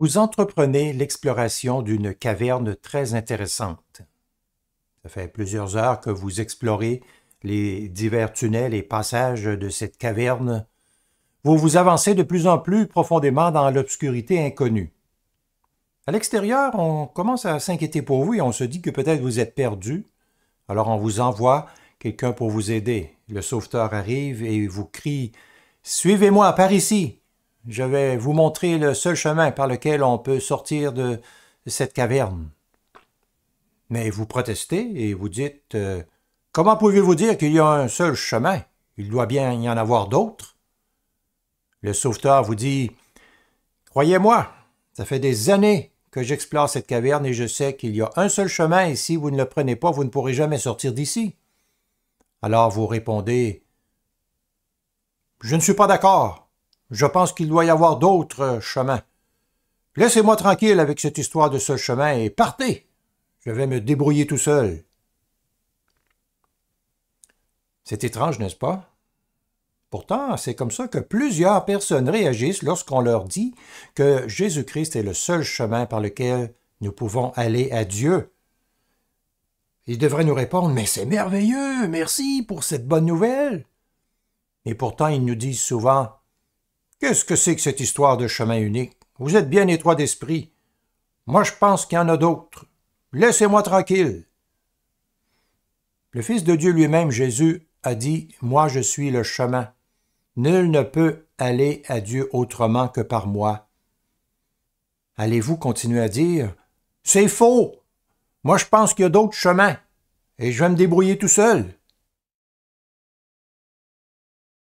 vous entreprenez l'exploration d'une caverne très intéressante. Ça fait plusieurs heures que vous explorez les divers tunnels et passages de cette caverne. Vous vous avancez de plus en plus profondément dans l'obscurité inconnue. À l'extérieur, on commence à s'inquiéter pour vous et on se dit que peut-être vous êtes perdu. Alors on vous envoie quelqu'un pour vous aider. Le sauveteur arrive et vous crie Suivez-moi par ici je vais vous montrer le seul chemin par lequel on peut sortir de cette caverne. Mais vous protestez et vous dites euh, Comment pouvez-vous dire qu'il y a un seul chemin Il doit bien y en avoir d'autres. Le sauveteur vous dit Croyez-moi, ça fait des années que j'explore cette caverne et je sais qu'il y a un seul chemin et si vous ne le prenez pas, vous ne pourrez jamais sortir d'ici. Alors vous répondez Je ne suis pas d'accord. Je pense qu'il doit y avoir d'autres euh, chemins. Laissez-moi tranquille avec cette histoire de ce chemin et partez. Je vais me débrouiller tout seul. C'est étrange, n'est-ce pas? Pourtant, c'est comme ça que plusieurs personnes réagissent lorsqu'on leur dit que Jésus-Christ est le seul chemin par lequel nous pouvons aller à Dieu. Ils devraient nous répondre Mais c'est merveilleux, merci pour cette bonne nouvelle. Et pourtant, ils nous disent souvent Qu'est-ce que c'est que cette histoire de chemin unique? Vous êtes bien étroit d'esprit. Moi, je pense qu'il y en a d'autres. Laissez-moi tranquille. Le Fils de Dieu lui-même, Jésus, a dit Moi, je suis le chemin. Nul ne peut aller à Dieu autrement que par moi. Allez-vous continuer à dire C'est faux. Moi, je pense qu'il y a d'autres chemins et je vais me débrouiller tout seul.